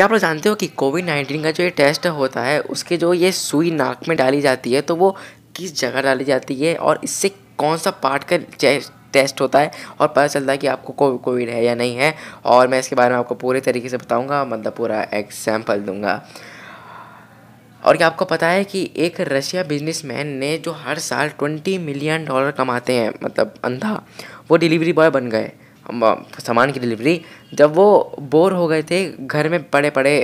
क्या आप लोग जानते हो कि कोविड नाइन्टीन का जो ये टेस्ट होता है उसके जो ये सुई नाक में डाली जाती है तो वो किस जगह डाली जाती है और इससे कौन सा पार्ट का टेस्ट होता है और पता चलता है कि आपको कोविड है या नहीं है और मैं इसके बारे में आपको पूरे तरीके से बताऊँगा मतलब पूरा एग्जाम्पल दूँगा और क्या आपको पता है कि एक रशिया बिजनेसमैन ने जो हर साल ट्वेंटी मिलियन डॉलर कमाते हैं मतलब अंधा वो डिलीवरी बॉय बन गए सामान की डिलीवरी जब वो बोर हो गए थे घर में पड़े पड़े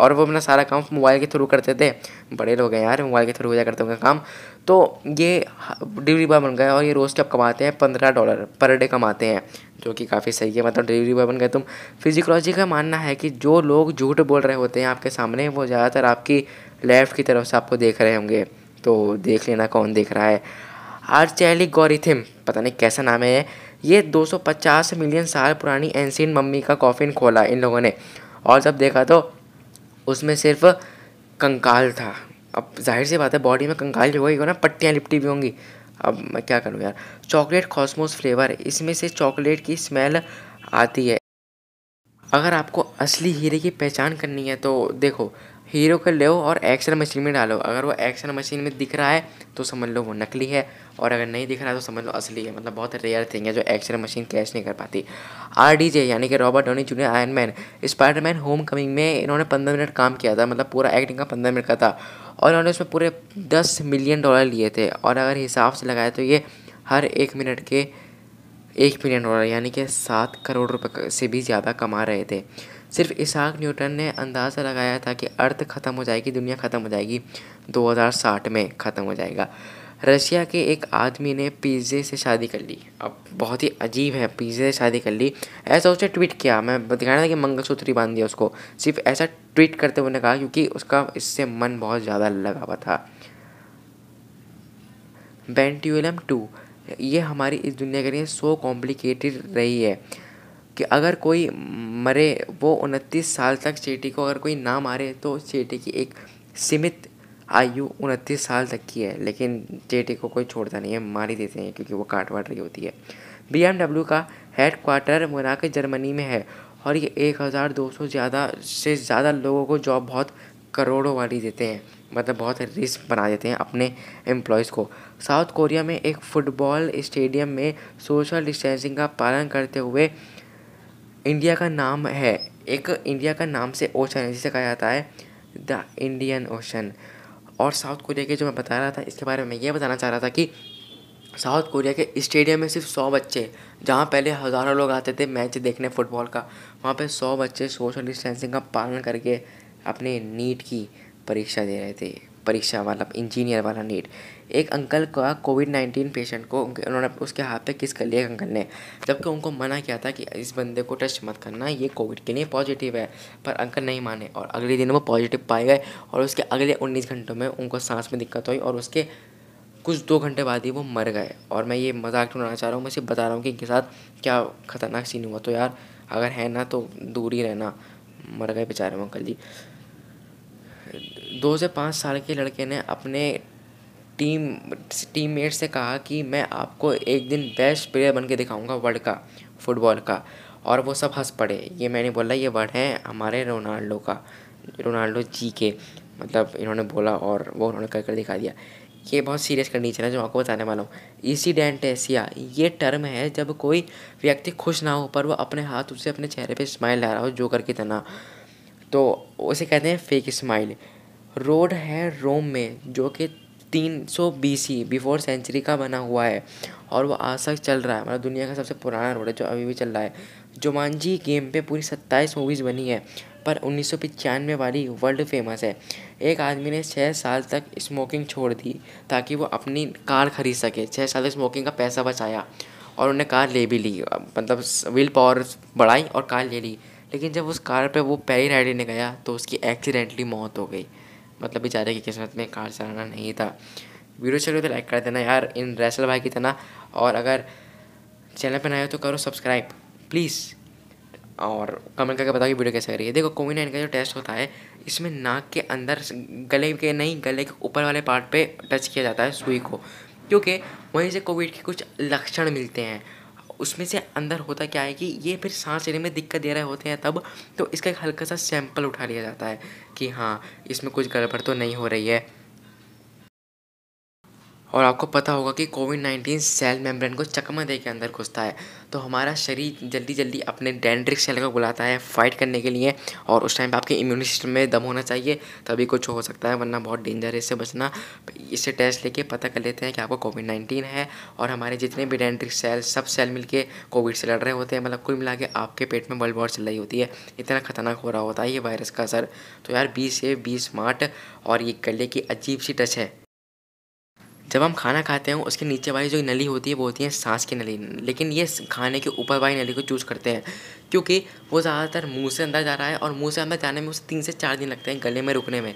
और वो अपना सारा काम मोबाइल के थ्रू करते थे बड़े लोग हैं यार मोबाइल के थ्रू हो जाए करते उनका काम तो ये डिलीवरी बॉय बन गए और ये रोज़ के आप कमाते हैं पंद्रह डॉलर पर डे कमाते हैं जो कि काफ़ी सही है मतलब डिलीवरी बॉय बन गए तुम फिजिकोलॉजी का मानना है कि जो लोग झूठ बोल रहे होते हैं आपके सामने वो ज़्यादातर आपकी लेफ़्ट की तरफ से आपको देख रहे होंगे तो देख लेना कौन देख रहा है आर्चैलिक गौरीथिम पता नहीं कैसा नाम है ये 250 मिलियन साल पुरानी एनसिन मम्मी का कॉफिन खोला इन लोगों ने और जब देखा तो उसमें सिर्फ कंकाल था अब जाहिर सी बात है बॉडी में कंकाल जो होगी ना पट्टियाँ लिपटी भी होंगी अब मैं क्या करूँ यार चॉकलेट कॉस्मोस फ्लेवर इसमें से चॉकलेट की स्मेल आती है अगर आपको असली हीरे की पहचान करनी है तो देखो हीरो को ले और एक्शन मशीन में डालो अगर वो एक्शन मशीन में दिख रहा है तो समझ लो वो नकली है और अगर नहीं दिख रहा है तो समझ लो असली है मतलब बहुत रेयर थिंग है जो एक्सरे मशीन कैच नहीं कर पाती आर डी जे यानी कि Robert Downey Junior Iron Man Spiderman Homecoming में इन्होंने पंद्रह मिनट काम किया था मतलब पूरा एक्टिंग का पंद्रह मिनट का था और इन्होंने उसमें पूरे दस मिलियन डॉलर लिए थे और अगर हिसाब से लगाए तो ये हर एक मिनट के एक मिलियन डॉलर यानी कि सात करोड़ रुपये से भी ज़्यादा कमा रहे थे सिर्फ इसाक न्यूटन ने अंदाज़ा लगाया था कि अर्थ ख़त्म हो जाएगी दुनिया ख़त्म हो जाएगी 2060 में ख़त्म हो जाएगा रशिया के एक आदमी ने पिज़्ज़े से शादी कर ली अब बहुत ही अजीब है पिज़्ज़े से शादी कर ली ऐसा उसने ट्वीट किया मैं दिखाया था कि मंगलसूत्री बांध दिया उसको सिर्फ ऐसा ट्वीट करते हुए कहा क्योंकि उसका इससे मन बहुत ज़्यादा लगा हुआ था बेंट्यूलम टू ये हमारी इस दुनिया के लिए सो कॉम्प्लिकेटेड रही है कि अगर कोई मरे वो उनतीस साल तक चेटी को अगर कोई ना मारे तो चेटी की एक सीमित आयु उनतीस साल तक की है लेकिन चेटी को कोई छोड़ता नहीं है मार ही देते हैं क्योंकि वो काट वाट रही होती है बी का हेड क्वार्टर मुनाक जर्मनी में है और ये एक हज़ार दो सौ ज़्यादा से ज़्यादा लोगों को जॉब बहुत करोड़ों वाली देते हैं मतलब बहुत रिस्क बना देते हैं अपने एम्प्लॉयज़ को साउथ कोरिया में एक फुटबॉल स्टेडियम में सोशल डिस्टेंसिंग का पालन करते हुए इंडिया का नाम है एक इंडिया का नाम से ओशन है जिसे कहा जाता है द इंडियन ओशन और साउथ कोरिया के जो मैं बता रहा था इसके बारे में ये बताना चाह रहा था कि साउथ कोरिया के स्टेडियम में सिर्फ सौ बच्चे जहाँ पहले हज़ारों लोग आते थे मैच देखने फुटबॉल का वहाँ पे सौ बच्चे सोशल डिस्टेंसिंग का पालन करके अपने नीट की परीक्षा दे रहे थे परीक्षा वाला इंजीनियर वाला नीट एक अंकल का कोविड नाइन्टीन पेशेंट को उन्होंने उसके हाथ पे किस कर लिया अंकल ने जबकि उनको मना किया था कि इस बंदे को टेस्ट मत करना ये कोविड के लिए पॉजिटिव है पर अंकल नहीं माने और अगले दिन वो पॉजिटिव पाए गए और उसके अगले उन्नीस घंटों में उनको सांस में दिक्कत हुई और उसके कुछ दो घंटे बाद ही वो मर गए और मैं ये मजाक उड़ाना चाह रहा हूँ मैं सिर्फ बता रहा हूँ कि इनके साथ क्या ख़तरनाक सीन हुआ तो यार अगर है ना तो दूर ही रहना मर गए बेचारे अंकल जी दो से पाँच साल के लड़के ने अपने टीम टीममेट से कहा कि मैं आपको एक दिन बेस्ट प्लेयर बन के दिखाऊँगा वर्ल्ड का फुटबॉल का और वो सब हंस पड़े ये मैंने बोला ये वर्ड है हमारे रोनाल्डो का रोनाल्डो जी के मतलब इन्होंने बोला और वो उन्होंने कर कर दिखा दिया ये बहुत सीरियस कंडीशन है जो आपको बताने वाला हूँ एसिया ये टर्म है जब कोई व्यक्ति खुश ना हो पर वो अपने हाथ उसे अपने चेहरे पे स्माइल ला रहा हो जोकर की तरह तो उसे कहते हैं फेक स्माइल रोड है रोम में जो कि 300 बीसी बिफोर सेंचुरी का बना हुआ है और वो आज तक चल रहा है मतलब दुनिया का सबसे पुराना रोड है जो अभी भी चल रहा है जुमानजी गेम पे पूरी सत्ताईस मूवीज़ बनी है पर उन्नीस वाली वर्ल्ड फेमस है एक आदमी ने छः साल तक स्मोकिंग छोड़ दी ताकि वो अपनी कार खरीद सके छः साल तक स्मोकिंग का पैसा बचाया और उन्हें कार ले भी ली मतलब विल पावर बढ़ाई और कार ले ली लेकिन जब उस कार पे वो पैरी राइडर ने गया तो उसकी एक्सीडेंटली मौत हो गई मतलब बेचारे की किस्मत में कार चलाना नहीं था वीडियो चलो तो लाइक कर देना यार इन रैसल भाई की तरह और अगर चैनल पर नए हो तो करो सब्सक्राइब प्लीज़ और कमेंट करके बताओ कि वीडियो कैसे करिए देखो कोविड नाइन का जो टेस्ट होता है इसमें नाक के अंदर गले के नहीं गले के ऊपर वाले पार्ट पे टच किया जाता है सुई को क्योंकि वहीं से कोविड के कुछ लक्षण मिलते हैं उसमें से अंदर होता क्या है कि ये फिर सांस लेने में दिक्कत दे रहे होते हैं तब तो इसका एक हल्का सा सैंपल उठा लिया जाता है कि हाँ इसमें कुछ गड़बड़ तो नहीं हो रही है और आपको पता होगा कि कोविड नाइन्टीन सेल मेम्ब्रेन को चकमा दे के अंदर घुसता है तो हमारा शरीर जल्दी जल्दी अपने डेंड्रिक सेल को बुलाता है फाइट करने के लिए और उस टाइम पे आपके इम्यून सिस्टम में दम होना चाहिए तभी कुछ हो सकता है वरना बहुत डेंजर है इससे बचना इससे टेस्ट लेके पता कर लेते हैं कि आपको कोविड नाइन्टीन है और हमारे जितने भी डेंड्रिक सेल सब सेल मिल कोविड से लड़ रहे होते हैं मतलब कुल मिला के आपके पेट में वर्ल्ड वॉर चल रही होती है इतना खतरनाक हो रहा होता है ये वायरस का असर तो यार बीस से बीस मार्ट और ये गले की अजीब सी टच है जब हम खाना खाते हैं उसके नीचे वाली जो नली होती है वो होती है सांस की नली लेकिन ये खाने के ऊपर वाली नली को चूज़ करते हैं क्योंकि वो ज़्यादातर मुंह से अंदर जा रहा है और मुंह से अंदर जाने में उसे तीन से चार दिन लगते हैं गले में रुकने में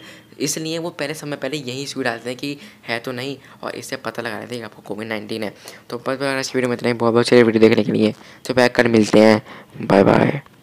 इसलिए वो पहले समय पहले यही स्वीड डालते हैं कि है तो नहीं और इससे पता लगा रहे थे कि आपको कोविड नाइन्टीन है तो बस इस वीडियो में इतना ही बहुत बहुत सारी वीडियो देखने के लिए तो बैक कर मिलते हैं बाय बाय